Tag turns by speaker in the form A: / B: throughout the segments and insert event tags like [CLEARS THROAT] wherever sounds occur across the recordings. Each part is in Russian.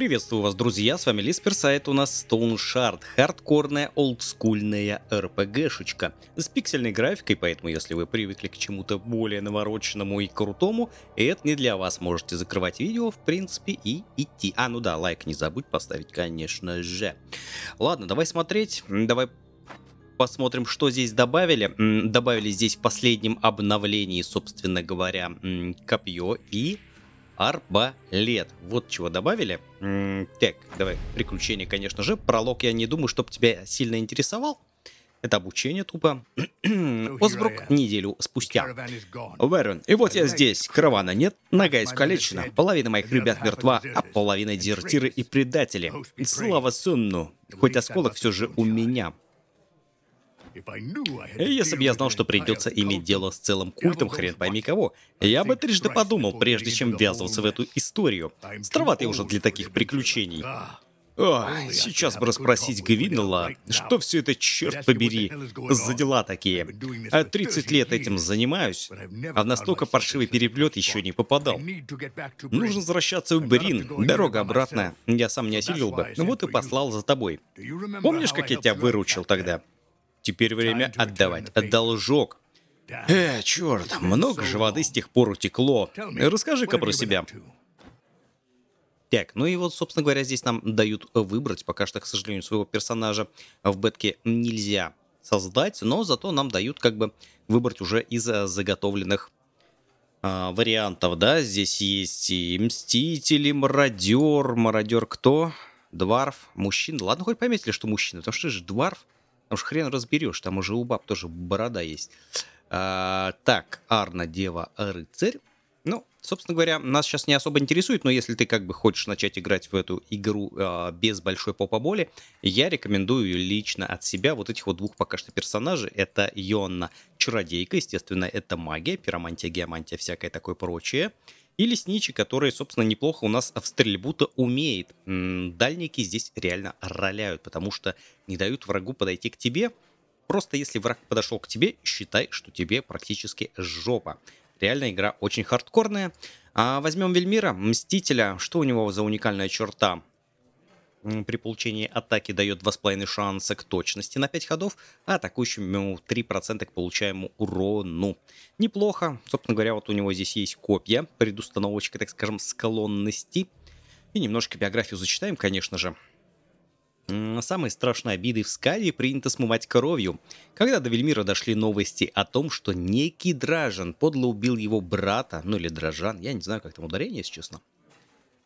A: Приветствую вас, друзья, с вами Лис Персайт, у нас Stone Shard, хардкорная олдскульная rpg РПГшечка с пиксельной графикой, поэтому если вы привыкли к чему-то более навороченному и крутому, это не для вас, можете закрывать видео, в принципе, и идти. А, ну да, лайк не забудь поставить, конечно же. Ладно, давай смотреть, давай посмотрим, что здесь добавили. Добавили здесь в последнем обновлении, собственно говоря, копье и арбалет. Вот чего добавили. так, давай, приключения, конечно же. Пролог, я не думаю, чтобы тебя сильно интересовал. Это обучение тупо. Осбрук неделю спустя. Верон, и вот я здесь. Каравана нет, нога искалечена, половина моих ребят мертва, а половина дезертиры и предатели. Слава Сунну, хоть осколок все же у меня. Если бы я знал, что придется иметь дело с целым культом хрен пойми кого, я бы трижды подумал, прежде чем ввязываться в эту историю. Староват я уже для таких приключений. О, сейчас бы расспросить Гвиннелла, что все это, черт побери, за дела такие. А 30 лет этим занимаюсь, а в настолько паршивый переплет еще не попадал. Нужно возвращаться в Брин, дорога обратная, я сам не осилил бы, вот и послал за тобой. Помнишь, как я тебя выручил тогда? Теперь время отдавать должок. Э, черт, много же воды с тех пор утекло. Расскажи-ка про себя. Так, ну и вот, собственно говоря, здесь нам дают выбрать. Пока что, к сожалению, своего персонажа в бетке нельзя создать, но зато нам дают как бы выбрать уже из э, заготовленных а, вариантов, да. Здесь есть и Мстители, Мародер, Мародер кто? Дварф, мужчина. Ладно, хоть пометили, что мужчина, потому что же Дварф Потому ну что хрен разберешь, там уже у баб тоже борода есть. А, так, Арна, Дева, Рыцарь. Ну, собственно говоря, нас сейчас не особо интересует, но если ты как бы хочешь начать играть в эту игру э, без большой попоболи, я рекомендую лично от себя вот этих вот двух пока что персонажей. Это Йонна Чародейка, естественно, это магия, пиромантия, геомантия, всякое такое прочее. И лесничий, который, собственно, неплохо у нас в стрельбу-то умеет. Дальники здесь реально роляют, потому что не дают врагу подойти к тебе. Просто если враг подошел к тебе, считай, что тебе практически жопа. Реально игра очень хардкорная. А возьмем Вельмира, Мстителя. Что у него за уникальная черта? при получении атаки дает 2,5 шанса к точности на 5 ходов, а атакующему 3% к получаемому урону. Неплохо. Собственно говоря, вот у него здесь есть копья, предустановочка, так скажем, склонности. И немножко биографию зачитаем, конечно же. Самые страшные обиды в Скале принято смывать кровью. Когда до Вельмира дошли новости о том, что некий Дражан подло убил его брата, ну или Дражан, я не знаю, как там ударение, если честно,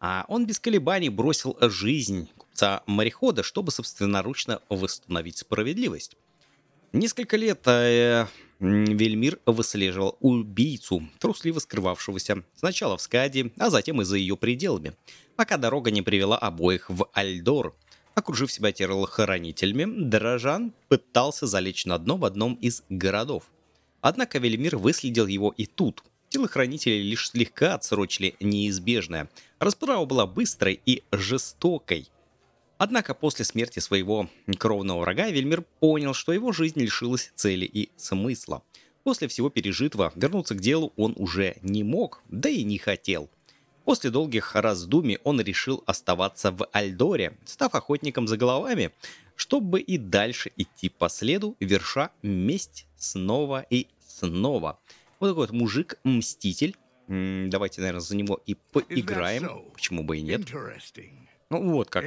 A: а он без колебаний бросил жизнь купца-морехода, чтобы собственноручно восстановить справедливость. Несколько лет э, Вельмир выслеживал убийцу, трусливо скрывавшегося сначала в Скаде, а затем и за ее пределами, пока дорога не привела обоих в Альдор. Окружив себя телохранителями, Дрожан пытался залечь на дно в одном из городов. Однако Вельмир выследил его и тут. Телохранители лишь слегка отсрочили неизбежное – Расправа была быстрой и жестокой. Однако после смерти своего кровного врага Вельмир понял, что его жизнь лишилась цели и смысла. После всего пережитого вернуться к делу он уже не мог, да и не хотел. После долгих раздумий он решил оставаться в Альдоре, став охотником за головами, чтобы и дальше идти по следу, верша месть снова и снова. Вот такой вот мужик-мститель, Давайте, наверное, за него и поиграем. Почему бы и нет? Ну вот как.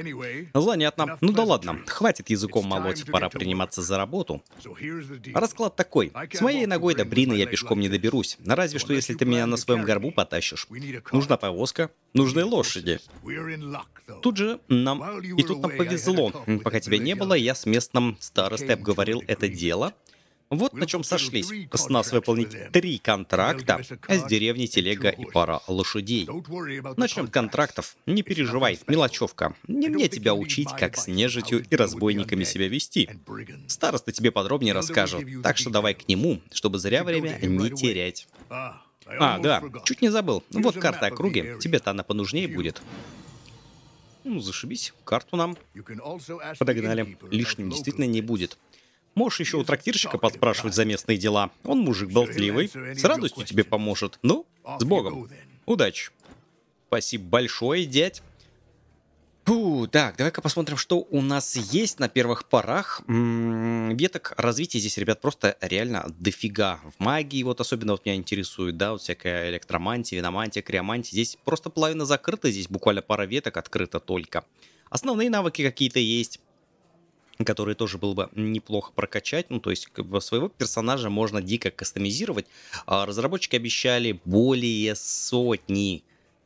A: Занятно. Ну да ладно, хватит языком молоть, пора приниматься за работу. Расклад такой. С моей ногой до Брина я пешком не доберусь. На Разве что если ты меня на своем горбу потащишь. Нужна повозка, нужны лошади. Тут же нам... И тут нам повезло. Пока тебя не было, я с местным старостой обговорил это дело. Вот на чем сошлись. С нас выполнить три контракта а с деревни телега и пара лошадей. Начнем с контрактов. Не переживай, мелочевка. Не мне тебя учить, как с нежитью и разбойниками себя вести. Староста тебе подробнее расскажет, так что давай к нему, чтобы зря время не терять. Ah, а, да, чуть не забыл. Вот карта округи, тебе-то она понужнее будет. Ну, зашибись, карту нам подогнали. Лишним действительно не будет. Можешь еще у трактирщика подспрашивать за местные дела. Он мужик болтливый, с радостью тебе поможет. Ну, с богом. Удачи. Спасибо большое, дядь. Фу, так, давай-ка посмотрим, что у нас есть на первых порах. М-м, веток развития здесь, ребят, просто реально дофига. В магии вот особенно вот меня интересует, да, вот всякая электромантия, виномантия, криомантия. Здесь просто половина закрыта, здесь буквально пара веток открыта только. Основные навыки какие-то есть который тоже было бы неплохо прокачать. Ну, то есть, своего персонажа можно дико кастомизировать. А разработчики обещали более сотни,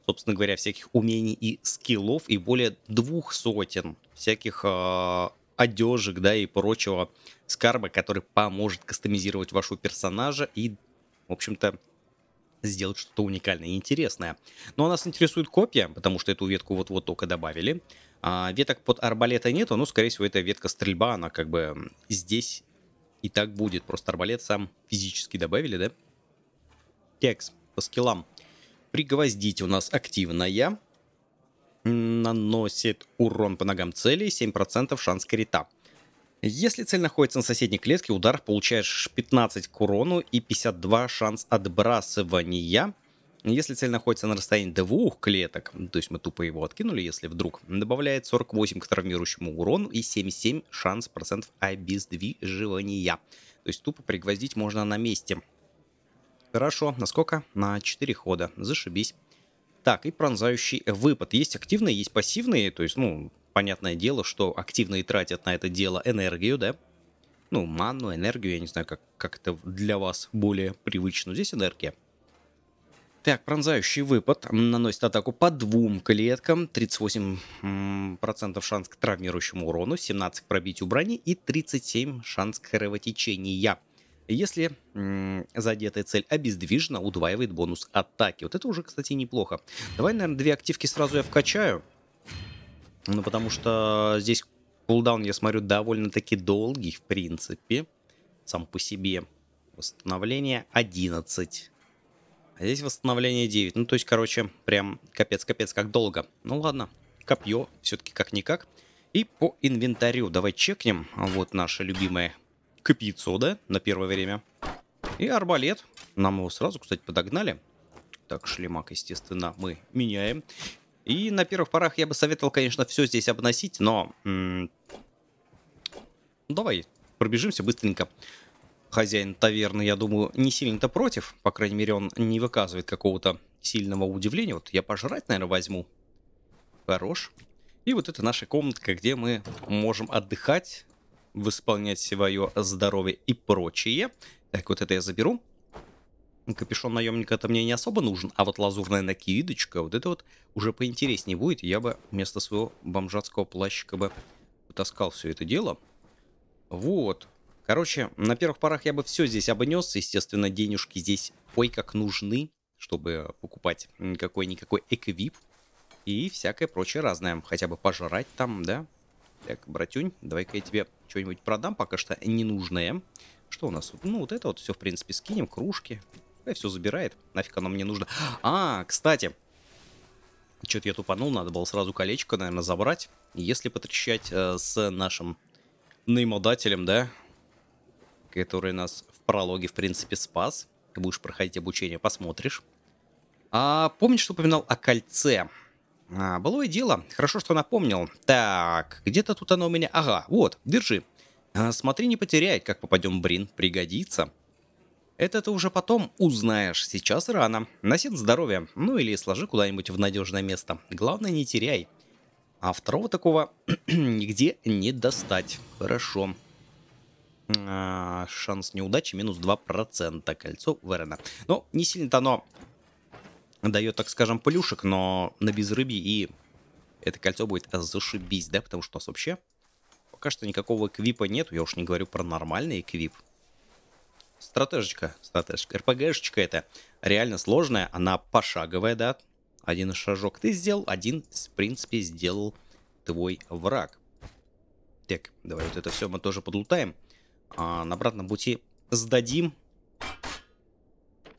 A: собственно говоря, всяких умений и скиллов, и более двух сотен всяких а, одежек, да, и прочего скарба, который поможет кастомизировать вашего персонажа и, в общем-то, сделать что-то уникальное и интересное. Но ну, а нас интересует копия, потому что эту ветку вот-вот только добавили. А веток под арбалета нету, ну скорее всего, это ветка стрельба, она как бы здесь и так будет. Просто арбалет сам физически добавили, да? Текс по скиллам. Пригвоздить у нас активная. Наносит урон по ногам цели, 7% шанс крита. Если цель находится на соседней клетке, удар получаешь 15 к урону и 52 шанс отбрасывания. Если цель находится на расстоянии двух клеток, то есть мы тупо его откинули, если вдруг, добавляет 48 к травмирующему урону и 77 шанс процентов обездвиживания. То есть тупо пригвоздить можно на месте. Хорошо, насколько? На 4 хода. Зашибись. Так, и пронзающий выпад. Есть активные, есть пассивные. То есть, ну, понятное дело, что активные тратят на это дело энергию, да? Ну, манну, энергию, я не знаю, как, как это для вас более привычно. Здесь энергия. Так, пронзающий выпад наносит атаку по двум клеткам, 38% шанс к травмирующему урону, 17 к пробитию брони и 37 шанс к кровотечения. Если задетая цель обездвижена, удваивает бонус атаки. Вот это уже, кстати, неплохо. Давай, наверное, две активки сразу я вкачаю. Ну, потому что здесь кулдаун, я смотрю, довольно-таки долгий, в принципе, сам по себе. Восстановление 11. А здесь восстановление 9. Ну, то есть, короче, прям капец-капец, как долго. Ну, ладно. Копье все-таки как-никак. И по инвентарю давай чекнем. Вот наше любимое копьецо, да, на первое время. И арбалет. Нам его сразу, кстати, подогнали. Так, шлемак, естественно, мы меняем. И на первых порах я бы советовал, конечно, все здесь обносить, но... Давай пробежимся быстренько хозяин таверны, я думаю, не сильно-то против. По крайней мере, он не выказывает какого-то сильного удивления. Вот я пожрать, наверное, возьму. Хорош. И вот это наша комнатка, где мы можем отдыхать, восполнять свое здоровье и прочее. Так, вот это я заберу. Капюшон наемника это мне не особо нужен, а вот лазурная накидочка, вот это вот уже поинтереснее будет. Я бы вместо своего бомжатского плащика бы таскал все это дело. Вот. Короче, на первых порах я бы все здесь обнес. Естественно, денежки здесь ой как нужны, чтобы покупать какой-никакой эквип и всякое прочее разное. Хотя бы пожрать там, да? Так, братюнь, давай-ка я тебе что-нибудь продам, пока что ненужное. Что у нас? Ну, вот это вот все, в принципе, скинем, кружки. Да, все забирает. Нафиг оно мне нужно. А, кстати. Что-то я тупанул, надо было сразу колечко, наверное, забрать. Если потрещать э, с нашим наимодателем, да, который нас в прологе, в принципе, спас. Ты будешь проходить обучение, посмотришь. А, помнишь, что упоминал о кольце? А, былое дело. Хорошо, что напомнил. Так, где-то тут оно у меня. Ага, вот, держи. А, смотри, не потеряй, как попадем в Брин. Пригодится. Это ты уже потом узнаешь. Сейчас рано. Носит здоровья. Ну или сложи куда-нибудь в надежное место. Главное, не теряй. А второго такого [CLEARS THROAT] нигде не достать. Хорошо. А, шанс неудачи минус 2% кольцо Верена. Ну, не сильно-то оно дает, так скажем, плюшек, но на безрыбье и это кольцо будет зашибись, да, потому что у нас вообще пока что никакого квипа нет, я уж не говорю про нормальный квип. Стратежечка, стратежечка, РПГшечка это реально сложная, она пошаговая, да, один шажок ты сделал, один, в принципе, сделал твой враг. Так, давай вот это все мы тоже подлутаем а, на обратном пути сдадим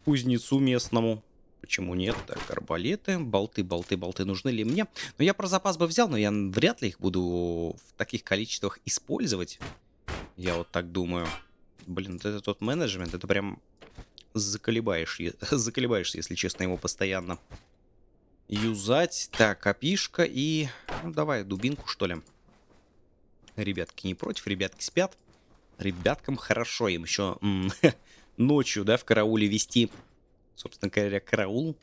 A: кузнецу местному. Почему нет? Так, арбалеты, болты, болты, болты нужны ли мне? Но ну, я про запас бы взял, но я вряд ли их буду в таких количествах использовать. Я вот так думаю. Блин, вот это тот менеджмент, это прям заколебаешь, [LAUGHS] заколебаешься, если честно, его постоянно юзать. Так, копишка и... Ну, давай, дубинку, что ли. Ребятки не против, ребятки спят. Ребяткам хорошо, им еще [LAUGHS] ночью, да, в карауле вести, собственно говоря, караул.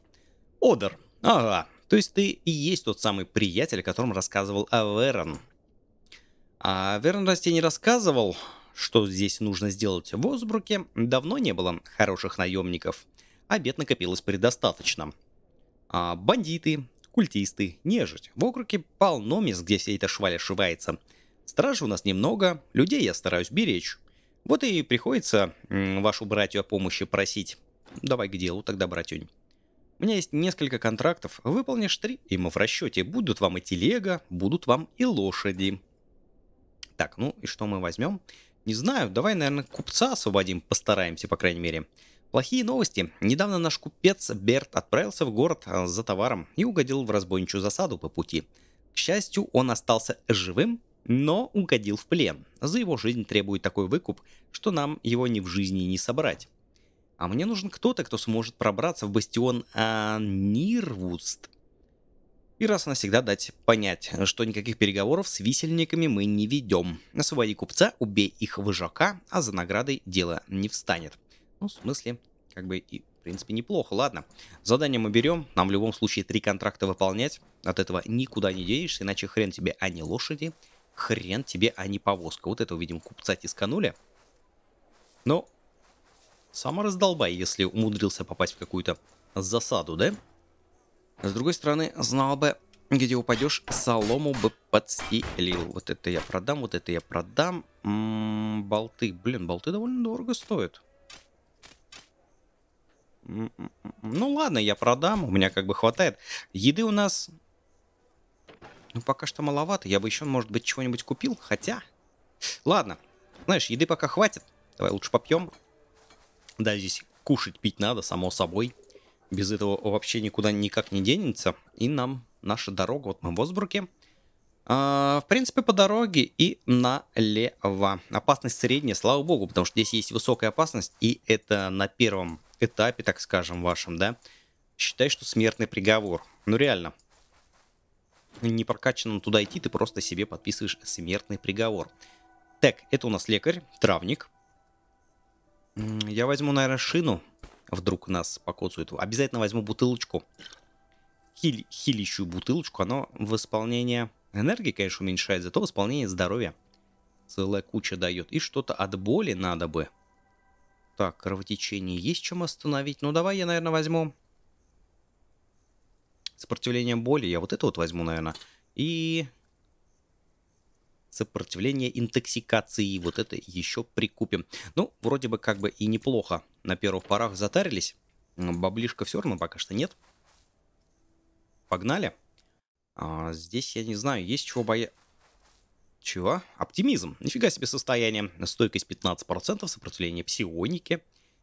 A: Одер. Ага. То есть ты и есть тот самый приятель, о котором рассказывал Аверон. А Аверон, расти не рассказывал, что здесь нужно сделать в Озбруке. Давно не было хороших наемников. Обед накопилось предостаточно. А бандиты, культисты, нежить. В округе полно мест, где вся эта шваль ошивается – Стражи у нас немного, людей я стараюсь беречь. Вот и приходится вашу братью о помощи просить. Давай к делу тогда, братюнь. У меня есть несколько контрактов, выполнишь три, и мы в расчете. Будут вам и телега, будут вам и лошади. Так, ну и что мы возьмем? Не знаю, давай, наверное, купца освободим, постараемся, по крайней мере. Плохие новости. Недавно наш купец Берт отправился в город э, за товаром и угодил в разбойничью засаду по пути. К счастью, он остался живым но угодил в плен. За его жизнь требует такой выкуп, что нам его ни в жизни не собрать. А мне нужен кто-то, кто сможет пробраться в бастион Анирвудст. И раз навсегда дать понять, что никаких переговоров с висельниками мы не ведем. Освободи купца, убей их выжака, а за наградой дело не встанет. Ну, в смысле, как бы и в принципе неплохо, ладно. Задание мы берем, нам в любом случае три контракта выполнять. От этого никуда не денешься, иначе хрен тебе, а не лошади, хрен тебе, а не повозка. Вот этого, видимо, купца тисканули. Но сама раздолбай, если умудрился попасть в какую-то засаду, да? С другой стороны, знал бы, где упадешь, солому бы подстелил. Вот это я продам, вот это я продам. М м-м, -м, болты, блин, болты довольно дорого стоят. М м-м-м, ну ладно, я продам, у меня как бы хватает. Еды у нас ну, пока что маловато. Я бы еще, может быть, чего-нибудь купил. Хотя... Ладно. Знаешь, еды пока хватит. Давай лучше попьем. Да, здесь кушать, пить надо, само собой. Без этого вообще никуда никак не денется. И нам наша дорога, вот мы в Осбруке. А, в принципе, по дороге и налево. Опасность средняя, слава богу, потому что здесь есть высокая опасность, и это на первом этапе, так скажем, вашем, да. Считай, что смертный приговор. Ну реально, не прокачанным туда идти, ты просто себе подписываешь смертный приговор. Так, это у нас лекарь, травник. Я возьму, наверное, шину. Вдруг нас покоцают. Обязательно возьму бутылочку. Хиль, хилищую бутылочку. Оно в исполнении энергии, конечно, уменьшает, зато в исполнении здоровья. Целая куча дает. И что-то от боли надо бы. Так, кровотечение есть чем остановить. Ну, давай я, наверное, возьму Сопротивление боли, я вот это вот возьму, наверное. И сопротивление интоксикации, вот это еще прикупим. Ну, вроде бы как бы и неплохо на первых порах затарились. Баблишка все равно пока что нет. Погнали. А, здесь, я не знаю, есть чего бояться. Чего? Оптимизм. Нифига себе состояние. Стойкость 15%, сопротивление псионики,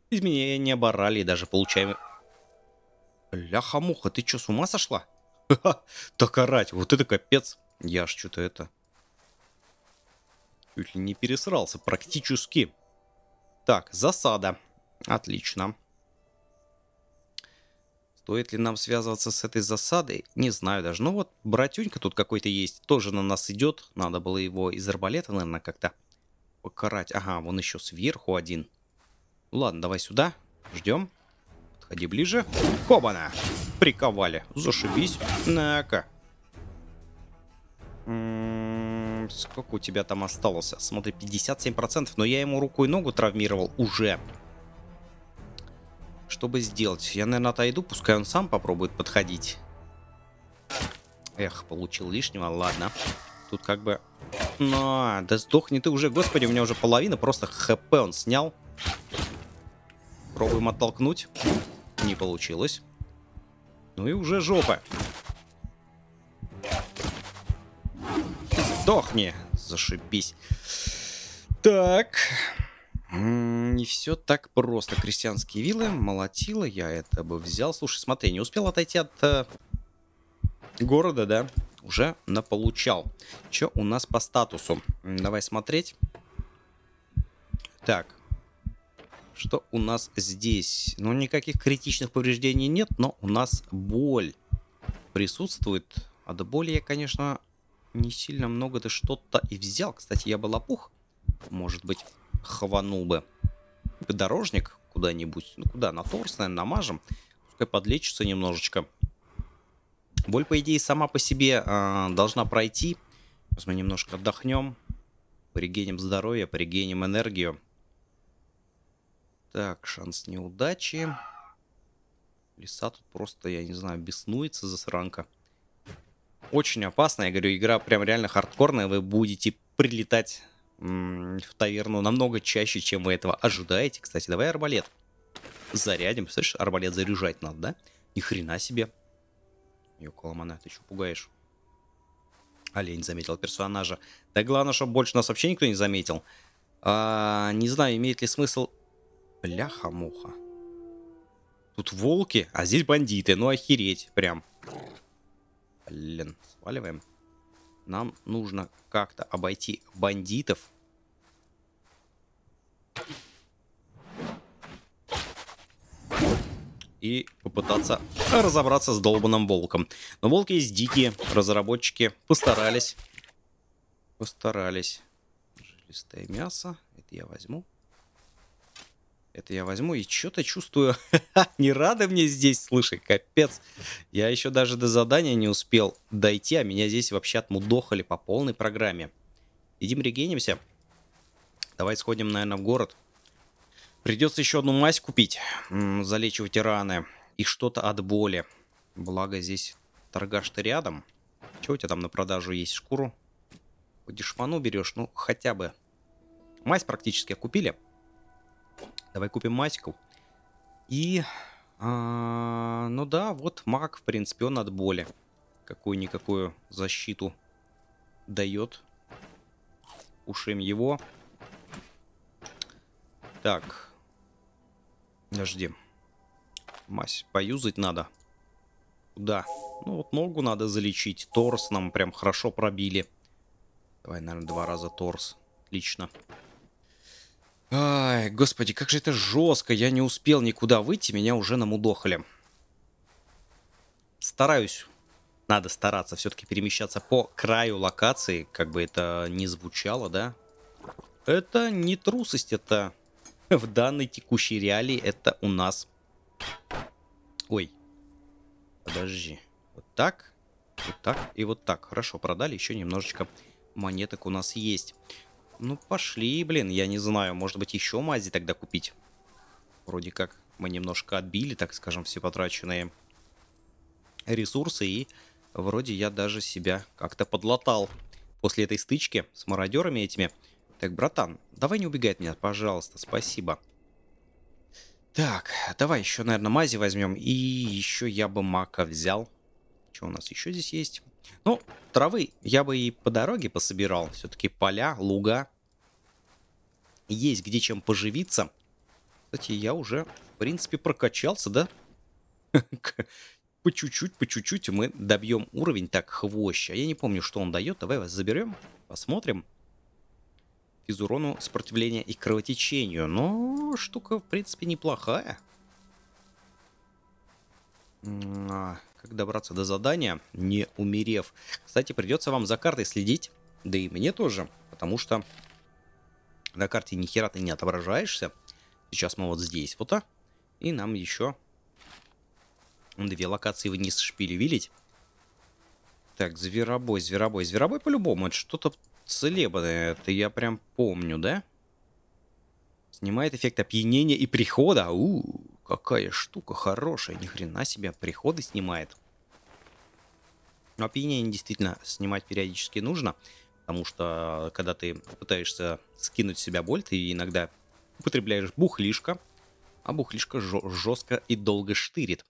A: изменение барали и даже получаем Ляха-муха, ты что, с ума сошла? Ха-ха, так орать, вот это капец. Я аж что-то это... Чуть ли не пересрался, практически. Так, засада. Отлично. Стоит ли нам связываться с этой засадой? Не знаю даже. Ну вот, братюнька тут какой-то есть. Тоже на нас идет. Надо было его из арбалета, наверное, как-то покарать. Ага, вон еще сверху один. Ладно, давай сюда. Ждем. Подходи ближе. Хобана! Приковали. Зашибись. На-ка. М-м, сколько у тебя там осталось? Смотри, 57%, но я ему руку и ногу травмировал уже. Что бы сделать? Я, наверное, отойду, пускай он сам попробует подходить. Эх, получил лишнего, ладно. Тут как бы... но да сдохни ты уже, господи, у меня уже половина, просто хп он снял. Пробуем оттолкнуть. Не получилось. Ну и уже жопа. Сдохни, зашибись. Так. Не все так просто. Крестьянские виллы. Молотила я это бы взял. Слушай, смотри, не успел отойти от э, города, да? Уже наполучал. Че у нас по статусу? Давай смотреть. Так что у нас здесь? Ну, никаких критичных повреждений нет, но у нас боль присутствует. А до боли я, конечно, не сильно много то что-то и взял. Кстати, я бы лопух, может быть, хванул бы дорожник куда-нибудь. Ну, куда? На торс, наверное, намажем. Пускай подлечится немножечко. Боль, по идее, сама по себе э, должна пройти. Сейчас мы немножко отдохнем. Пригеним здоровье, пригеним энергию. Так, шанс неудачи. Лиса тут просто, я не знаю, беснуется засранка. Очень опасно, я говорю, игра прям реально хардкорная. Вы будете прилетать в таверну намного чаще, чем вы этого ожидаете. Кстати, давай арбалет зарядим. Слышишь, арбалет заряжать надо, да? Ни хрена себе. Йоколамана, ты что пугаешь? Олень заметил персонажа. Да главное, чтобы больше нас вообще никто не заметил. А, не знаю, имеет ли смысл Бляха-муха. Тут волки, а здесь бандиты. Ну охереть прям. Блин, сваливаем. Нам нужно как-то обойти бандитов. И попытаться разобраться с долбанным волком. Но волки есть дикие. Разработчики постарались. Постарались. Жилистое мясо. Это я возьму это я возьму и что-то чувствую, [LAUGHS] не рады мне здесь, слушай, капец. Я еще даже до задания не успел дойти, а меня здесь вообще отмудохали по полной программе. Идем регенимся. Давай сходим, наверное, в город. Придется еще одну мазь купить, залечивать раны и что-то от боли. Благо здесь торгаш-то рядом. Чего у тебя там на продажу есть? Шкуру? Дешману берешь? Ну, хотя бы. Мазь практически купили. Давай купим масиков. И... А, ну да, вот маг, в принципе, он от боли. Какую-никакую защиту дает. Ушим его. Так. Подожди. Мазь поюзать надо. Да, Ну вот ногу надо залечить. Торс нам прям хорошо пробили. Давай, наверное, два раза торс. Отлично. Отлично. Ай, господи, как же это жестко. Я не успел никуда выйти, меня уже намудохали. Стараюсь. Надо стараться все-таки перемещаться по краю локации, как бы это ни звучало, да? Это не трусость, это [LAUGHS] в данной текущей реалии это у нас... Ой, подожди. Вот так, вот так и вот так. Хорошо, продали еще немножечко монеток у нас есть. Ну, пошли, блин, я не знаю. Может быть, еще мази тогда купить? Вроде как мы немножко отбили, так скажем, все потраченные ресурсы. И вроде я даже себя как-то подлатал после этой стычки с мародерами этими. Так, братан, давай не убегай от меня, пожалуйста, спасибо. Так, давай еще, наверное, мази возьмем. И еще я бы мака взял. Что у нас еще здесь есть? Ну, травы я бы и по дороге пособирал. Все-таки поля, луга. Есть где чем поживиться. Кстати, я уже, в принципе, прокачался, да? [LAUGHS] По чуть-чуть, по чуть-чуть мы добьем уровень. Так, хвоща. я не помню, что он дает. Давай вас заберем, посмотрим. Из урону сопротивления и кровотечению. Но штука, в принципе, неплохая. А как добраться до задания, не умерев. Кстати, придется вам за картой следить, да и мне тоже, потому что на карте ни хера ты не отображаешься. Сейчас мы вот здесь вот, а, и нам еще две локации вниз шпилевилить. Так, зверобой, зверобой, зверобой по-любому, это что-то целебное, это я прям помню, да? Снимает эффект опьянения и прихода, у, -у, -у. Какая штука хорошая, ни хрена себе, приходы снимает. Но опьянение действительно снимать периодически нужно, потому что э, когда ты пытаешься скинуть с себя боль, ты иногда употребляешь бухлишко, а бухлишко жестко и долго штырит.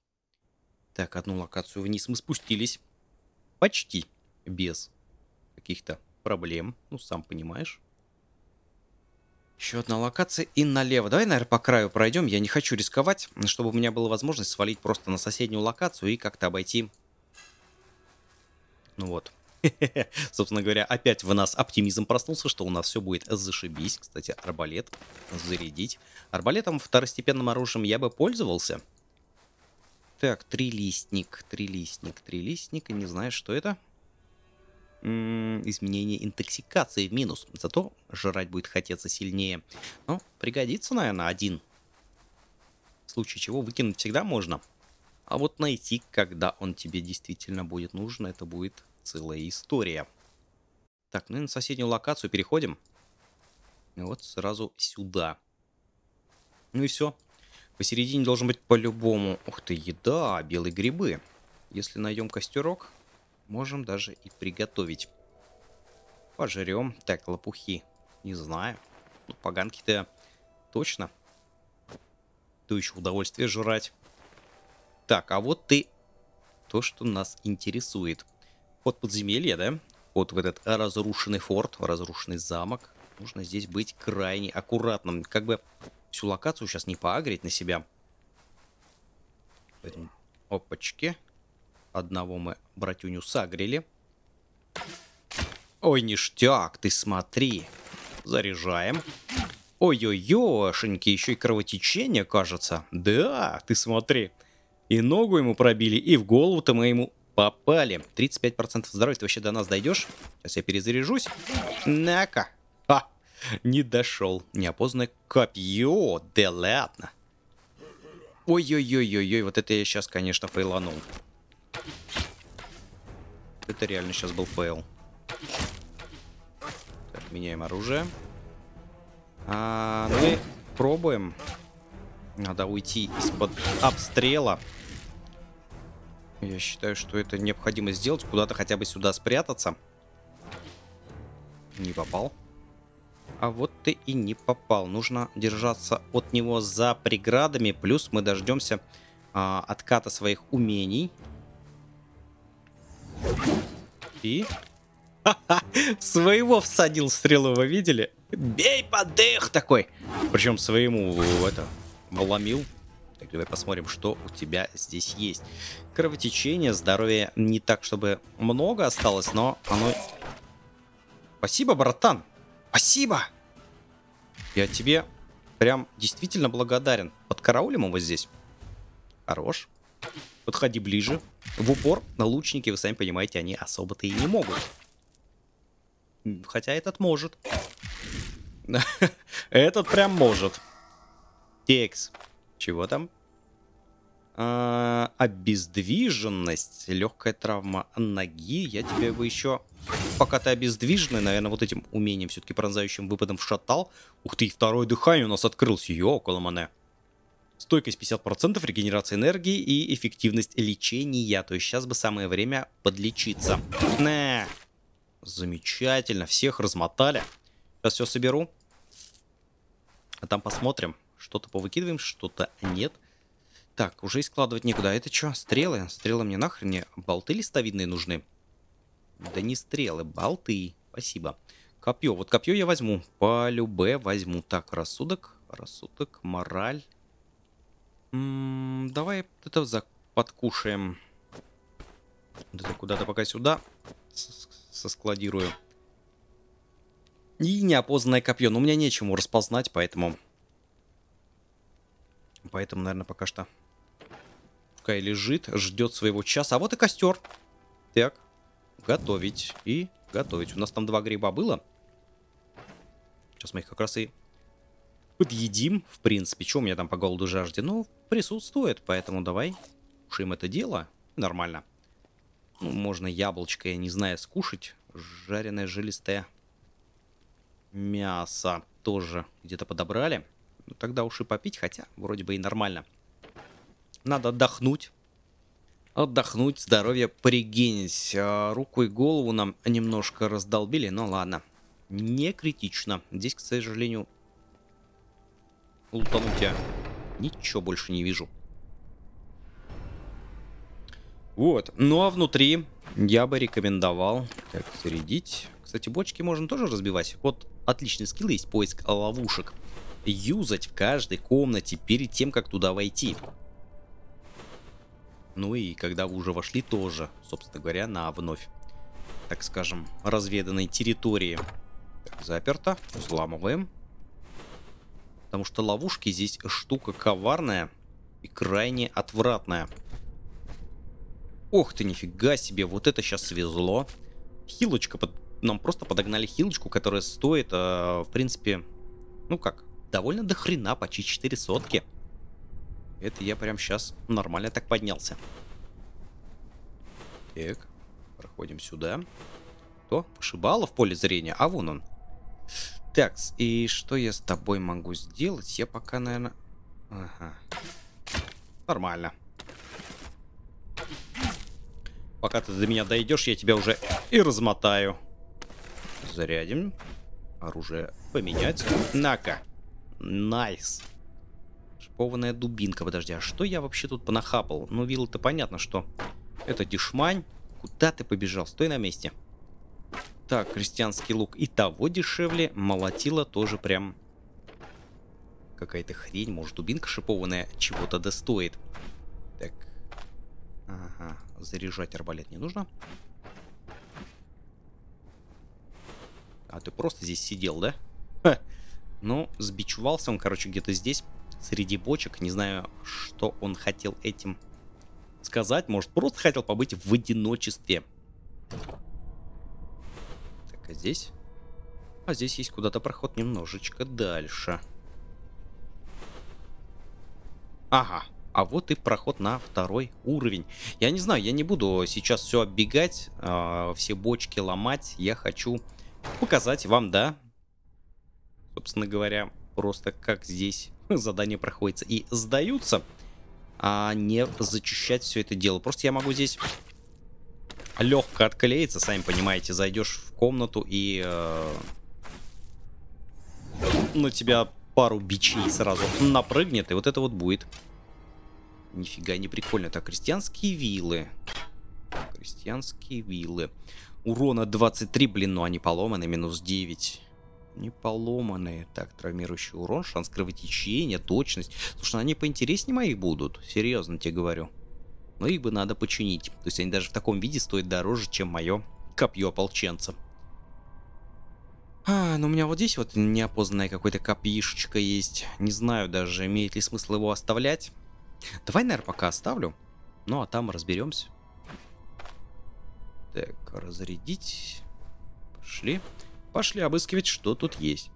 A: Так, одну локацию вниз мы спустились. Почти без каких-то проблем, ну сам понимаешь. Еще одна локация и налево. Давай, наверное, по краю пройдем. Я не хочу рисковать, чтобы у меня была возможность свалить просто на соседнюю локацию и как-то обойти. Ну вот. [LAUGHS] Собственно говоря, опять в нас оптимизм проснулся, что у нас все будет зашибись. Кстати, арбалет зарядить. Арбалетом второстепенным оружием я бы пользовался. Так, трилистник, трилистник, трилистник. Не знаю, что это изменение интоксикации в минус. Зато жрать будет хотеться сильнее. Но ну, пригодится, наверное, один. В случае чего выкинуть всегда можно. А вот найти, когда он тебе действительно будет нужен, это будет целая история. Так, ну и на соседнюю локацию переходим. Вот сразу сюда. Ну и все. Посередине должен быть по-любому. Ух ты, еда, белые грибы. Если найдем костерок, Можем даже и приготовить. Пожрем. Так, лопухи. Не знаю. Ну, поганки-то точно. То еще удовольствие жрать. Так, а вот ты то, что нас интересует. Ход подземелья, да? Вот в этот разрушенный форт, разрушенный замок. Нужно здесь быть крайне аккуратным. Как бы всю локацию сейчас не поагрить на себя. Поэтому... Опачки. Одного мы братюню сагрили. Ой, ништяк, ты смотри. Заряжаем. Ой-ой-ешеньки, еще и кровотечение, кажется. Да, ты смотри. И ногу ему пробили, и в голову-то мы ему попали. 35% здоровья, ты вообще до нас дойдешь? Сейчас я перезаряжусь. На-ка. А, не дошел. Неопознанное копье. Да ладно. Ой-ой-ой-ой-ой, вот это я сейчас, конечно, фейланул. Это реально сейчас был фейл. Так, меняем оружие. А, мы ну пробуем. Надо уйти из-под обстрела. Я считаю, что это необходимо сделать. Куда-то хотя бы сюда спрятаться. Не попал. А вот ты и не попал. Нужно держаться от него за преградами. Плюс мы дождемся а, отката своих умений. И... [LAUGHS] Своего всадил стрелу, вы видели? Бей подых такой! Причем своему это вломил. Так, давай посмотрим, что у тебя здесь есть. Кровотечение, здоровье не так, чтобы много осталось, но оно... Спасибо, братан! Спасибо! Я тебе прям действительно благодарен. Под караулем его здесь. Хорош. Подходи ближе. В упор на лучники, вы сами понимаете, они особо-то и не могут. Хотя этот может. [LAUGHS] Этот прям может. Текс. Чего там? А, обездвиженность, легкая травма ноги. Я тебе бы еще, пока ты обездвиженный, наверное, вот этим умением все-таки пронзающим выпадом вшатал. Ух ты, и второе дыхание у нас открылось. Йо, Коломане стойкость 50%, регенерация энергии и эффективность лечения. То есть сейчас бы самое время подлечиться. На. Э, замечательно, всех размотали. Сейчас все соберу. А там посмотрим. Что-то повыкидываем, что-то нет. Так, уже и складывать некуда. А это что, стрелы? Стрелы мне нахрен не. Болты листовидные нужны? Да не стрелы, болты. Спасибо. Копье. Вот копье я возьму. По любе возьму. Так, рассудок. Рассудок, мораль давай это подкушаем. куда-то пока сюда соскладирую. И неопознанное копье. Но у меня нечему распознать, поэтому... Поэтому, наверное, пока что... Пускай лежит, ждет своего часа. А вот и костер. Так. Готовить. И готовить. У нас там два гриба было. Сейчас мы их как раз и подъедим, в принципе. Что у меня там по голоду жажде? Ну, присутствует, поэтому давай кушаем это дело. Нормально. Ну, можно яблочко, я не знаю, скушать. Жареное желистое мясо тоже где-то подобрали. Ну, тогда уж и попить, хотя вроде бы и нормально. Надо отдохнуть. Отдохнуть, здоровье пригенить. А, руку и голову нам немножко раздолбили, но ладно. Не критично. Здесь, к сожалению, лутануть я. Ничего больше не вижу. Вот. Ну а внутри я бы рекомендовал так зарядить. Кстати, бочки можно тоже разбивать. Вот отличный скилл есть поиск ловушек. Юзать в каждой комнате перед тем, как туда войти. Ну и когда вы уже вошли, тоже, собственно говоря, на вновь, так скажем, разведанной территории. Так, заперто. Взламываем. Потому что ловушки здесь штука коварная и крайне отвратная. Ох ты, нифига себе, вот это сейчас свезло. Хилочка, под... нам просто подогнали хилочку, которая стоит, э, в принципе, ну как, довольно до хрена почти 4 сотки. Это я прям сейчас нормально так поднялся. Так, проходим сюда. Кто? Пошибало в поле зрения? А вон он. Так, и что я с тобой могу сделать? Я пока, наверное... Ага. Нормально. Пока ты до меня дойдешь, я тебя уже и размотаю. Зарядим. Оружие поменять. На-ка. Найс. Шипованная дубинка. Подожди, а что я вообще тут понахапал? Ну, вилл-то понятно, что это дешмань. Куда ты побежал? Стой на месте. Так, крестьянский лук и того дешевле. Молотила тоже прям какая-то хрень. Может, дубинка шипованная чего-то достоит. Так. Ага, заряжать арбалет не нужно. А ты просто здесь сидел, да? Ха. Ну, сбичевался он, короче, где-то здесь, среди бочек. Не знаю, что он хотел этим сказать. Может, просто хотел побыть в одиночестве а здесь? А здесь есть куда-то проход немножечко дальше. Ага, а вот и проход на второй уровень. Я не знаю, я не буду сейчас все оббегать, э, все бочки ломать. Я хочу показать вам, да, собственно говоря, просто как здесь [LAUGHS] задание проходится и сдаются, а не зачищать все это дело. Просто я могу здесь легко отклеится, сами понимаете, зайдешь в комнату и э, на тебя пару бичей сразу напрыгнет, и вот это вот будет. Нифига не прикольно. Так, крестьянские вилы. Крестьянские вилы. Урона 23, блин, но ну они поломаны, минус 9 не поломанные. Так, травмирующий урон, шанс кровотечения, точность. Слушай, ну они поинтереснее моих будут. Серьезно тебе говорю но их бы надо починить. То есть они даже в таком виде стоят дороже, чем мое копье ополченца. А, ну у меня вот здесь вот неопознанная какое-то копьишечко есть. Не знаю даже, имеет ли смысл его оставлять. Давай, наверное, пока оставлю. Ну, а там разберемся. Так, разрядить. Пошли. Пошли обыскивать, что тут есть.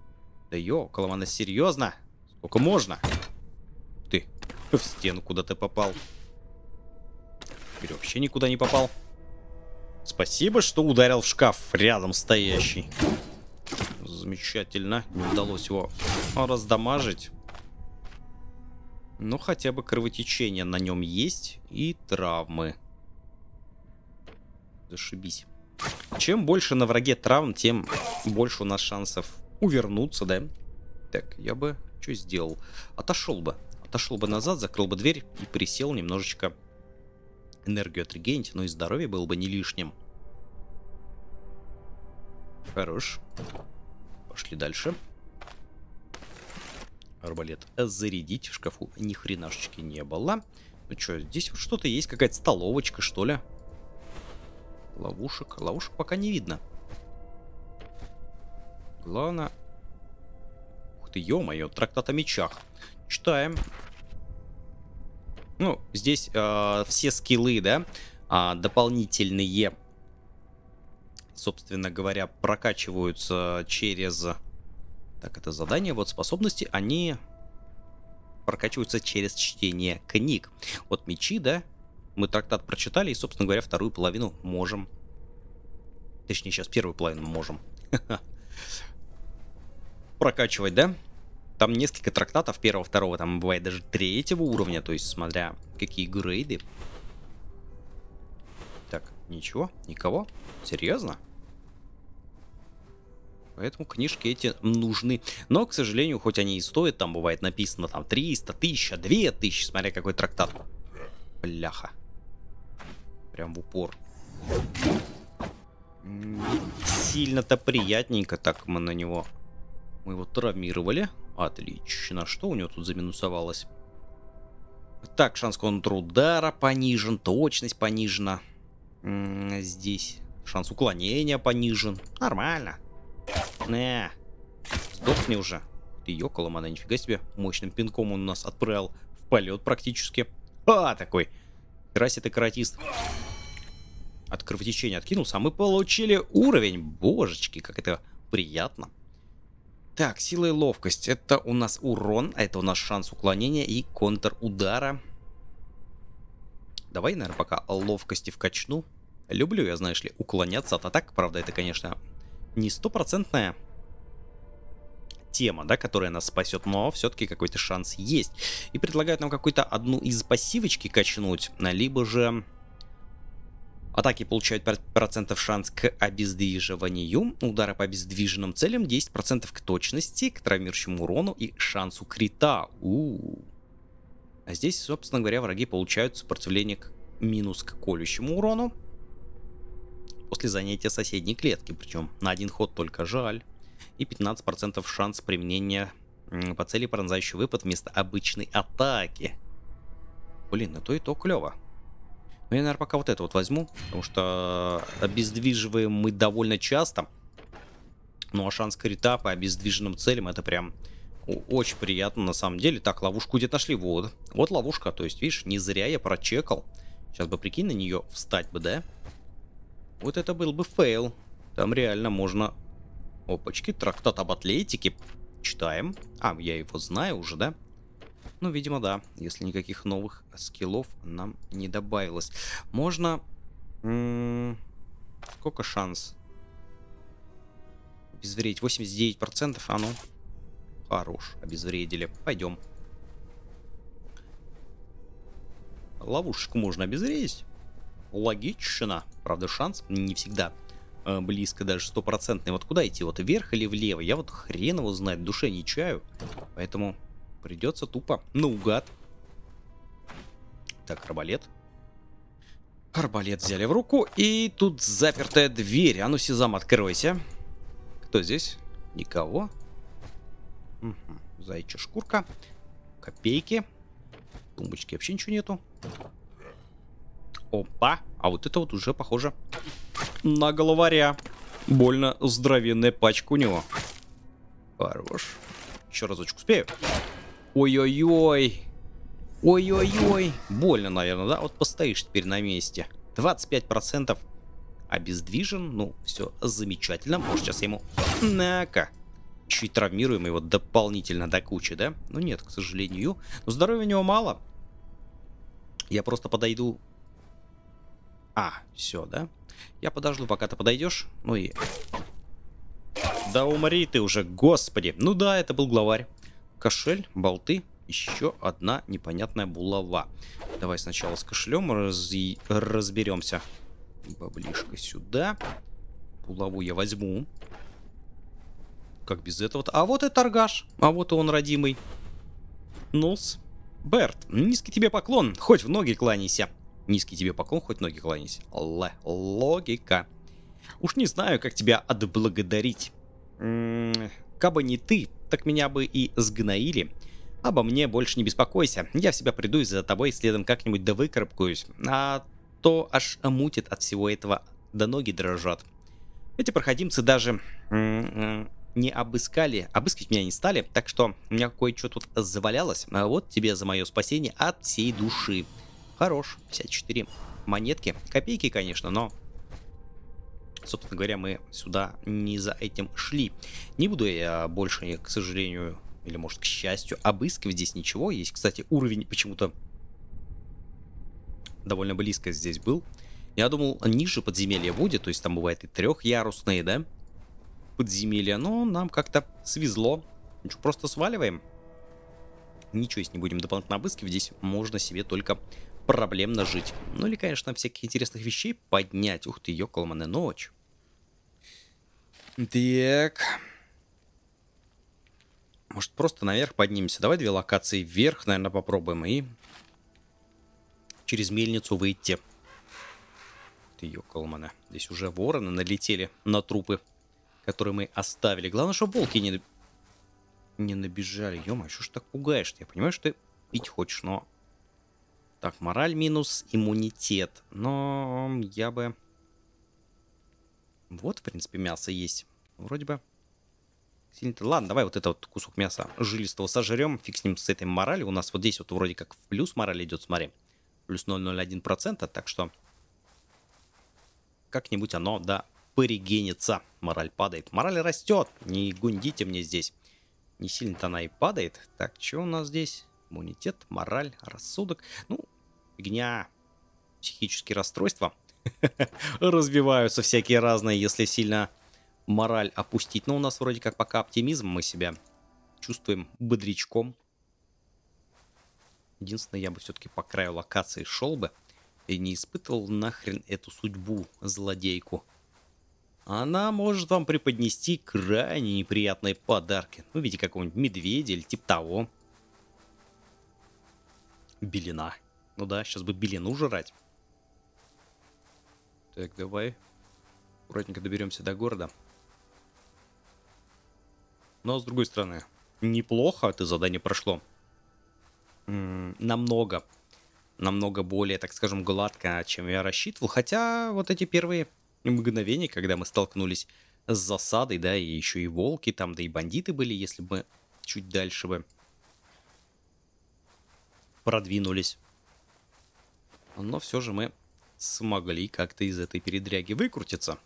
A: Да ё, Коломана, серьезно? Сколько можно? Ты в стену куда-то попал теперь вообще никуда не попал. Спасибо, что ударил в шкаф рядом стоящий. Замечательно. Не удалось его раздамажить. Но ну, хотя бы кровотечение на нем есть и травмы. Зашибись. Чем больше на враге травм, тем больше у нас шансов увернуться, да? Так, я бы что сделал? Отошел бы. Отошел бы назад, закрыл бы дверь и присел немножечко энергию отрегенить, но и здоровье было бы не лишним. Хорош. Пошли дальше. Арбалет зарядить в шкафу ни хренашечки не было. Ну что, здесь что-то есть, какая-то столовочка, что ли? Ловушек. Ловушек пока не видно. Главное... Ух ты, ё-моё, трактат о мечах. Читаем. Ну, здесь э, все скиллы, да, э, дополнительные, собственно говоря, прокачиваются через... Так, это задание, вот способности, они прокачиваются через чтение книг. Вот мечи, да, мы трактат прочитали, и, собственно говоря, вторую половину можем... Точнее, сейчас первую половину можем [LAUGHS] прокачивать, да? Там несколько трактатов первого, второго, там бывает даже третьего уровня, то есть смотря какие грейды. Так, ничего, никого? Серьезно? Поэтому книжки эти нужны. Но, к сожалению, хоть они и стоят, там бывает написано там 300, 1000, 2000, смотря какой трактат. Бляха. Прям в упор. Сильно-то приятненько так мы на него мы его травмировали. Отлично. Что у него тут заминусовалось? Так, шанс контрудара понижен, точность понижена. здесь шанс уклонения понижен. Нормально. Не. Сдохни уже. Ты ёкала, мана, нифига себе. Мощным пинком он нас отправил в полет практически. А, такой. Хераси ты каратист. От кровотечения откинулся, а мы получили уровень. Божечки, как это приятно. Так, сила и ловкость. Это у нас урон, а это у нас шанс уклонения и контрудара. Давай, наверное, пока ловкости вкачну. Люблю я, знаешь ли, уклоняться от атак. Правда, это, конечно, не стопроцентная тема, да, которая нас спасет, но все-таки какой-то шанс есть. И предлагают нам какую-то одну из пассивочки качнуть, либо же Атаки получают 5% шанс к обездвиживанию, удары по обездвиженным целям 10% к точности, к травмирующему урону и шансу крита. У -у -у. А здесь, собственно говоря, враги получают сопротивление к минус к колющему урону после занятия соседней клетки, причем на один ход только жаль, и 15% шанс применения по цели пронзающий выпад вместо обычной атаки. Блин, ну то и то клево. Но ну, я, наверное, пока вот это вот возьму, потому что обездвиживаем мы довольно часто. Ну, а шанс крита по обездвиженным целям, это прям очень приятно на самом деле. Так, ловушку где-то нашли. Вот, вот ловушка, то есть, видишь, не зря я прочекал. Сейчас бы, прикинь, на нее встать бы, да? Вот это был бы фейл. Там реально можно... Опачки, трактат об атлетике. Читаем. А, я его знаю уже, да? Ну, видимо, да, если никаких новых скиллов нам не добавилось. Можно... сколько шанс? Обезвредить 89%, а ну... Хорош, обезвредили. Пойдем. Ловушку можно обезвредить. Логично. Правда, шанс не всегда э, близко, даже стопроцентный. Вот куда идти? Вот вверх или влево? Я вот хрен его знает, душе не чаю. Поэтому Придется тупо наугад. Так, арбалет. Арбалет взяли в руку. И тут запертая дверь. А ну, Сезам, откройся. Кто здесь? Никого. Угу. Зайчья шкурка. Копейки. Тумбочки вообще ничего нету. Опа. А вот это вот уже похоже на головаря. Больно здоровенная пачка у него. Хорош. Еще разочек успею. Ой-ой-ой. Ой-ой-ой. Больно, наверное, да? Вот постоишь теперь на месте. 25% обездвижен. Ну, все замечательно. Может, сейчас я ему... На-ка. Чуть травмируем его дополнительно до кучи, да? Ну, нет, к сожалению. Но здоровья у него мало. Я просто подойду... А, все, да? Я подожду, пока ты подойдешь. Ну и... Да умри ты уже, господи. Ну да, это был главарь. Кошель, болты, еще одна непонятная булава. Давай сначала с кошелем раз... разберемся. Баблишка сюда. Булаву я возьму. Как без этого-то? А вот и торгаш. А вот и он, родимый. Нус. Берт, низкий тебе поклон. Хоть в ноги кланяйся. Низкий тебе поклон, хоть в ноги кланяйся. Л логика. Уж не знаю, как тебя отблагодарить. М -м Кабы не ты, так меня бы и сгноили. Обо мне больше не беспокойся, я в себя приду и за тобой следом как-нибудь да выкарабкаюсь, а то аж мутит от всего этого, да ноги дрожат. Эти проходимцы даже не обыскали, обыскать меня не стали, так что у меня кое-что тут завалялось, а вот тебе за мое спасение от всей души. Хорош, 54 монетки, копейки, конечно, но Собственно говоря, мы сюда не за этим шли. Не буду я больше, к сожалению, или может к счастью, обыскивать здесь ничего. Есть, кстати, уровень почему-то довольно близко здесь был. Я думал, ниже подземелья будет, то есть там бывает и трехярусные, да, подземелья. Но нам как-то свезло. Ну, просто сваливаем. Ничего здесь не будем дополнительно обыскивать. Здесь можно себе только проблемно жить. Ну или, конечно, всяких интересных вещей поднять. Ух ты, ёколоманы ночь. Так. Может, просто наверх поднимемся? Давай две локации вверх, наверное, попробуем. И через мельницу выйти. Ты ёкалмана. Здесь уже вороны налетели на трупы, которые мы оставили. Главное, чтобы волки не, не набежали. Ё-моё, что ж так пугаешь? Я понимаю, что ты пить хочешь, но... Так, мораль минус, иммунитет. Но я бы... Вот, в принципе, мясо есть вроде бы сильно-то... Ладно, давай вот это вот кусок мяса жилистого сожрем, фиг с ним с этой моралью. У нас вот здесь вот вроде как в плюс мораль идет, смотри. Плюс 0,01%, так что как-нибудь оно, да, порегенится. Мораль падает. Мораль растет, не гундите мне здесь. Не сильно-то она и падает. Так, что у нас здесь? Иммунитет, мораль, рассудок. Ну, фигня. Психические расстройства. [LAUGHS] разбиваются всякие разные, если сильно мораль опустить. Но у нас вроде как пока оптимизм, мы себя чувствуем бодрячком. Единственное, я бы все-таки по краю локации шел бы и не испытывал нахрен эту судьбу злодейку. Она может вам преподнести крайне неприятные подарки. Ну, видите, какого-нибудь медведя или типа того. Белина. Ну да, сейчас бы белину жрать. Так, давай Аккуратненько доберемся до города. Но, с другой стороны, неплохо ты задание прошло. М -м, намного, намного более, так скажем, гладко, чем я рассчитывал. Хотя вот эти первые мгновения, когда мы столкнулись с засадой, да, и еще и волки там, да и бандиты были, если бы чуть дальше бы продвинулись. Но все же мы смогли как-то из этой передряги выкрутиться.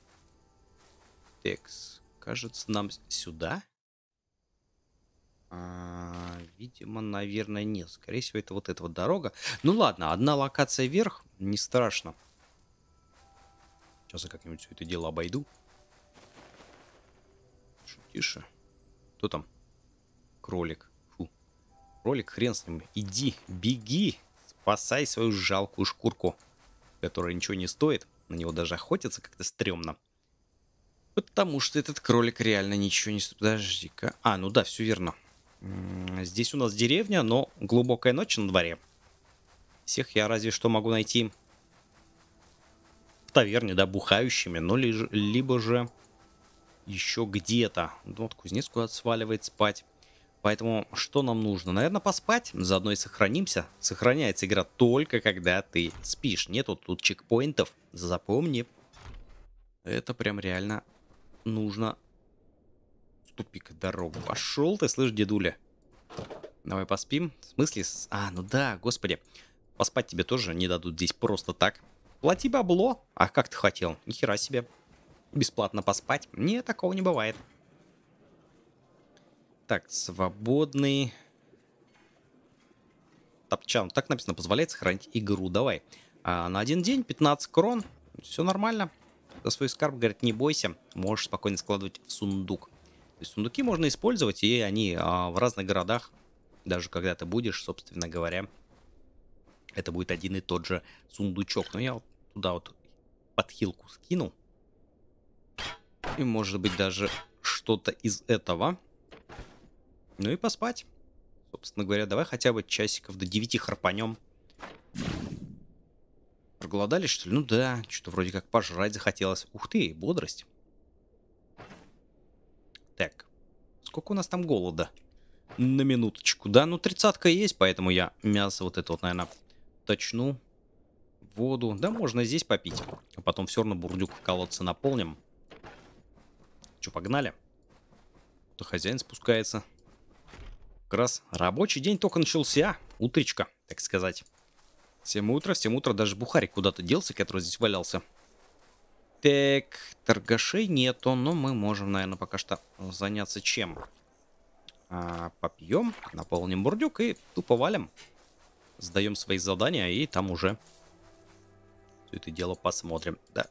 A: Текс. Кажется, нам сюда? А, видимо, наверное, нет. Скорее всего, это вот эта вот дорога. Ну ладно, одна локация вверх, не страшно. Сейчас я как-нибудь все это дело обойду. Тише, тише. Кто там? Кролик. Фу. Кролик, хрен с ним. Иди, беги, спасай свою жалкую шкурку, которая ничего не стоит. На него даже охотиться как-то стрёмно. Потому что этот кролик реально ничего не... Подожди-ка. А, ну да, все верно. Здесь у нас деревня, но глубокая ночь на дворе. Всех я разве что могу найти в таверне, да, бухающими, но лишь, либо же еще где-то. Ну вот кузнец куда-то сваливает спать. Поэтому что нам нужно? Наверное, поспать. Заодно и сохранимся. Сохраняется игра только когда ты спишь. Нету тут чекпоинтов. Запомни. Это прям реально нужно... В тупик дорогу. Пошел ты, слышь, дедуля. Давай поспим. В смысле? А, ну да, господи. Поспать тебе тоже не дадут здесь просто так. Плати бабло. А как ты хотел? Нихера себе. Бесплатно поспать? Не, такого не бывает. Так, свободный. Топчан. Так написано, позволяет сохранить игру. Давай. А, на один день 15 крон. Все нормально за свой скарб, говорит, не бойся, можешь спокойно складывать в сундук. То есть сундуки можно использовать, и они а, в разных городах, даже когда ты будешь, собственно говоря, это будет один и тот же сундучок. Но я вот туда вот подхилку скину. И может быть даже что-то из этого. Ну и поспать. Собственно говоря, давай хотя бы часиков до 9 харпанем. Проголодались, что ли? Ну да, что-то вроде как пожрать захотелось. Ух ты, бодрость. Так, сколько у нас там голода? На минуточку. Да, ну тридцатка есть, поэтому я мясо вот это вот, наверное, точну. Воду. Да, можно здесь попить. А потом все равно бурдюк в колодце наполним. Че, погнали? А то хозяин спускается. Как раз рабочий день только начался. Утречка, так сказать. Всем утро, всем утро. Даже Бухарик куда-то делся, который здесь валялся. Так, торгашей нету, но мы можем, наверное, пока что заняться чем? А, попьем, наполним бурдюк и тупо валим. Сдаем свои задания и там уже все это дело посмотрим. Да,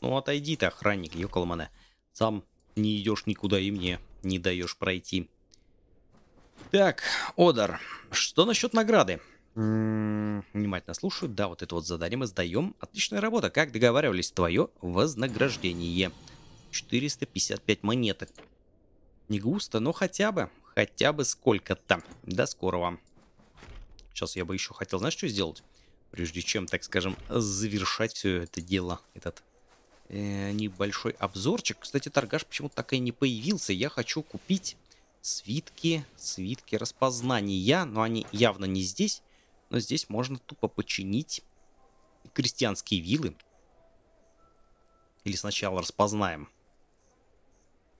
A: ну отойди ты, охранник, ёкаламане. Сам не идешь никуда и мне не даешь пройти. Так, Одар, что насчет награды? Внимательно слушаю. Да, вот это вот задание мы сдаем. Отличная работа. Как договаривались, твое вознаграждение. 455 монеток. Не густо, но хотя бы. Хотя бы сколько-то. До скорого. Сейчас я бы еще хотел, знаешь, что сделать? Прежде чем, так скажем, завершать все это дело. Этот э, небольшой обзорчик. Кстати, торгаш почему-то так и не появился. Я хочу купить свитки, свитки распознания. Но они явно не здесь но здесь можно тупо починить крестьянские вилы. Или сначала распознаем.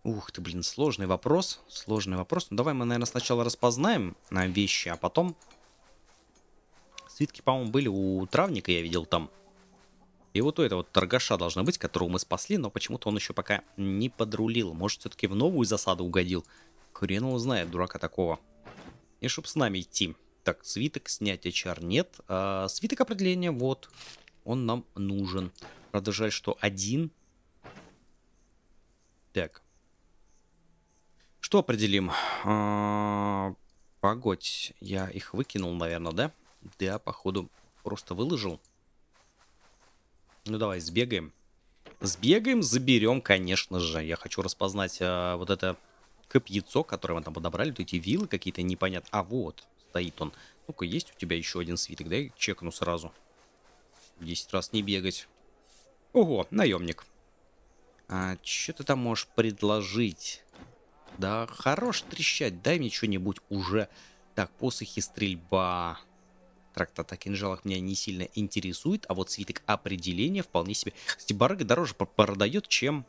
A: Ух ты, блин, сложный вопрос. Сложный вопрос. Ну, давай мы, наверное, сначала распознаем на вещи, а потом... Свитки, по-моему, были у травника, я видел там. И вот у этого торгаша должно быть, которого мы спасли, но почему-то он еще пока не подрулил. Может, все-таки в новую засаду угодил. Хрен его знает, дурака такого. И чтоб с нами идти. Так, свиток снятия чар нет. А, свиток определения, вот. Он нам нужен. Правда, жаль, что один. Так. Что определим? А, погодь, я их выкинул, наверное, да? Да, походу, просто выложил. Ну, давай, сбегаем. Сбегаем, заберем, конечно же. Я хочу распознать а, вот это копьецо, которое мы там подобрали. Тут эти вилы какие-то непонятные. А, вот стоит он. Ну-ка, есть у тебя еще один свиток? Да я чекну сразу. десять раз не бегать. Ого, наемник. А что ты там можешь предложить? Да хорош трещать, дай мне что-нибудь уже. Так, посохи, стрельба. Трактат о кинжалах меня не сильно интересует, а вот свиток определения вполне себе. Кстати, барыга дороже продает, чем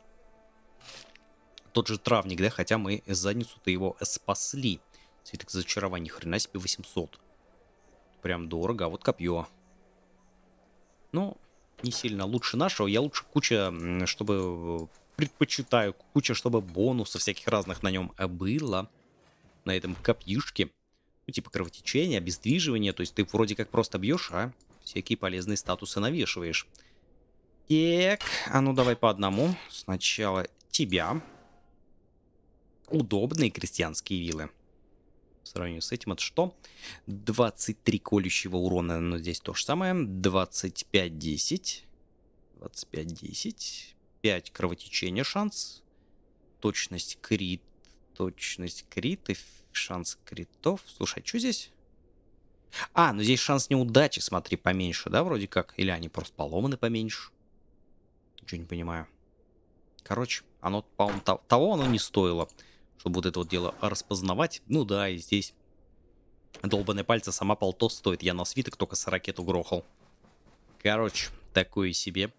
A: тот же травник, да, хотя мы задницу-то его спасли. Свиток зачарования, хрена себе 800. Прям дорого, а вот копье. Ну, не сильно лучше нашего, я лучше куча, чтобы... Э, предпочитаю куча, чтобы бонусов всяких разных на нем э, было. На этом копьюшке. Ну, типа кровотечение, обездвиживание. То есть ты вроде как просто бьешь, а всякие полезные статусы навешиваешь. Так, а ну давай по одному. Сначала тебя. Удобные крестьянские вилы. По сравнению с этим это что? 23 колющего урона, но здесь то же самое. 25-10. 25-10. 5 кровотечения шанс. Точность крит. Точность крит и шанс критов. Слушай, а что здесь? А, ну здесь шанс неудачи, смотри, поменьше, да, вроде как? Или они просто поломаны поменьше? Ничего не понимаю. Короче, оно, по-моему, того оно не стоило чтобы вот это вот дело распознавать. Ну да, и здесь долбаные пальцы, сама полтос стоит. Я на свиток только с ракету грохал. Короче, такое себе.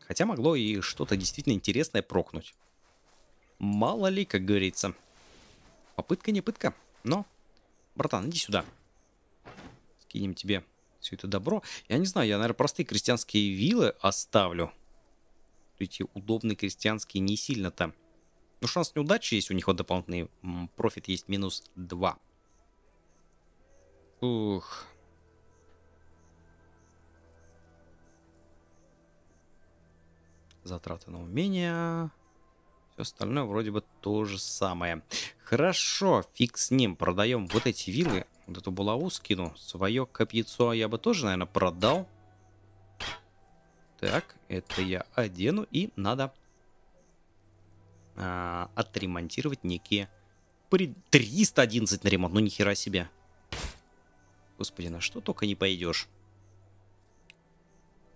A: Хотя могло и что-то действительно интересное прокнуть. Мало ли, как говорится. Попытка не пытка. Но, братан, иди сюда. Скинем тебе все это добро. Я не знаю, я, наверное, простые крестьянские вилы оставлю. Эти удобные крестьянские не сильно там. Но ну, шанс неудачи есть у них вот дополнительный. Профит есть минус 2. Ух. Затраты на умения. Все остальное вроде бы то же самое. Хорошо, фиг с ним. Продаем вот эти вилы. Вот эту булаву скину. Свое копьецо я бы тоже, наверное, продал. Так, это я одену. И надо а, отремонтировать некие... При... 311 на ремонт, ну хера себе. Господи, на что только не пойдешь.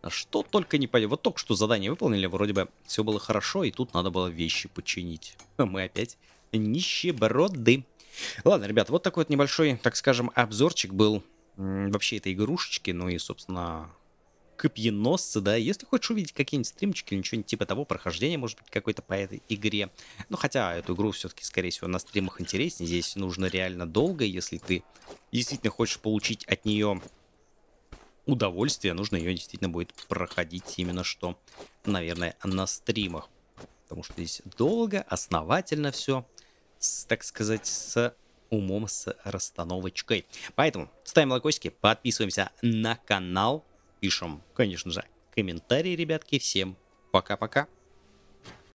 A: На что только не пойдешь. Вот только что задание выполнили, вроде бы все было хорошо, и тут надо было вещи починить. А [LAUGHS] мы опять нищеброды. Ладно, ребят, вот такой вот небольшой, так скажем, обзорчик был вообще этой игрушечки, ну и, собственно, копьеносцы, да, если хочешь увидеть какие-нибудь стримчики или что типа того, прохождение, может быть, какой-то по этой игре. Ну, хотя эту игру все-таки, скорее всего, на стримах интереснее. Здесь нужно реально долго, если ты действительно хочешь получить от нее удовольствие, нужно ее действительно будет проходить именно что, наверное, на стримах. Потому что здесь долго, основательно все, с, так сказать, с умом, с расстановочкой. Поэтому ставим лайкосики, подписываемся на канал, пишем, конечно же, комментарии, ребятки. Всем пока-пока.